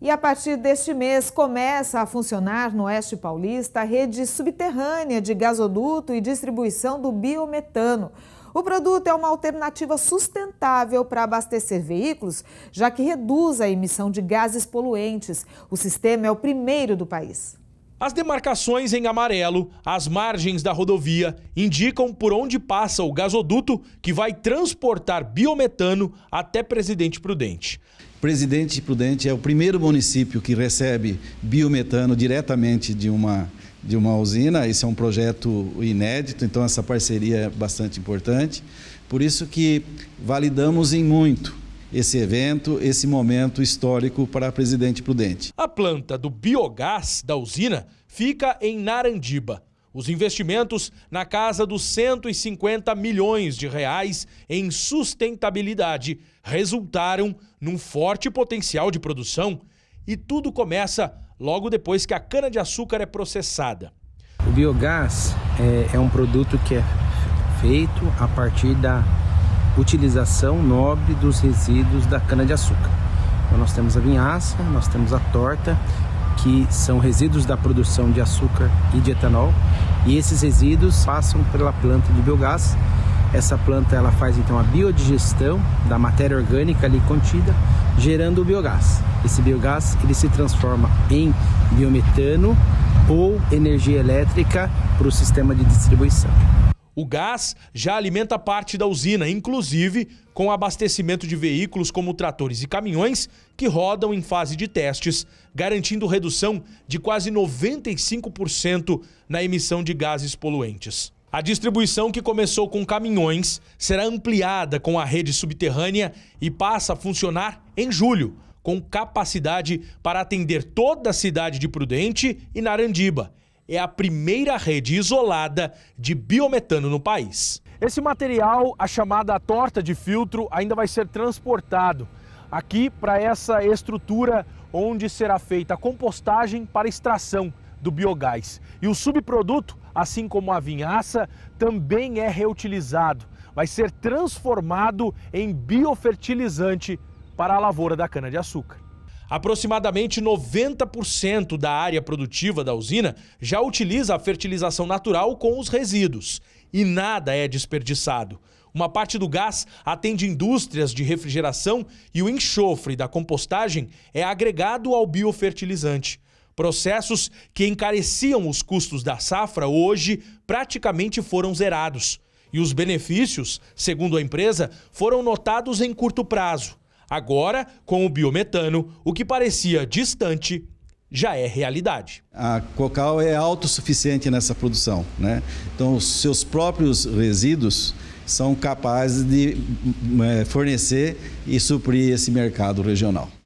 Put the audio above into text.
E a partir deste mês começa a funcionar no Oeste Paulista a rede subterrânea de gasoduto e distribuição do biometano. O produto é uma alternativa sustentável para abastecer veículos, já que reduz a emissão de gases poluentes. O sistema é o primeiro do país. As demarcações em amarelo, as margens da rodovia, indicam por onde passa o gasoduto que vai transportar biometano até Presidente Prudente. Presidente Prudente é o primeiro município que recebe biometano diretamente de uma, de uma usina. Esse é um projeto inédito, então essa parceria é bastante importante. Por isso que validamos em muito esse evento, esse momento histórico para a Presidente Prudente. A planta do biogás da usina fica em Narandiba. Os investimentos na casa dos 150 milhões de reais em sustentabilidade resultaram num forte potencial de produção e tudo começa logo depois que a cana-de-açúcar é processada. O biogás é, é um produto que é feito a partir da utilização nobre dos resíduos da cana-de-açúcar. Então, nós temos a vinhaça, nós temos a torta, que são resíduos da produção de açúcar e de etanol, e esses resíduos passam pela planta de biogás. Essa planta ela faz então a biodigestão da matéria orgânica ali contida, gerando o biogás. Esse biogás ele se transforma em biometano ou energia elétrica para o sistema de distribuição. O gás já alimenta parte da usina, inclusive com abastecimento de veículos como tratores e caminhões que rodam em fase de testes, garantindo redução de quase 95% na emissão de gases poluentes. A distribuição que começou com caminhões será ampliada com a rede subterrânea e passa a funcionar em julho, com capacidade para atender toda a cidade de Prudente e Narandiba é a primeira rede isolada de biometano no país. Esse material, a chamada torta de filtro, ainda vai ser transportado aqui para essa estrutura onde será feita a compostagem para extração do biogás. E o subproduto, assim como a vinhaça, também é reutilizado. Vai ser transformado em biofertilizante para a lavoura da cana-de-açúcar. Aproximadamente 90% da área produtiva da usina já utiliza a fertilização natural com os resíduos e nada é desperdiçado. Uma parte do gás atende indústrias de refrigeração e o enxofre da compostagem é agregado ao biofertilizante. Processos que encareciam os custos da safra hoje praticamente foram zerados. E os benefícios, segundo a empresa, foram notados em curto prazo. Agora, com o biometano, o que parecia distante já é realidade. A Cocal é autossuficiente nessa produção, né? Então, os seus próprios resíduos são capazes de hum, hum, é, fornecer e suprir esse mercado regional.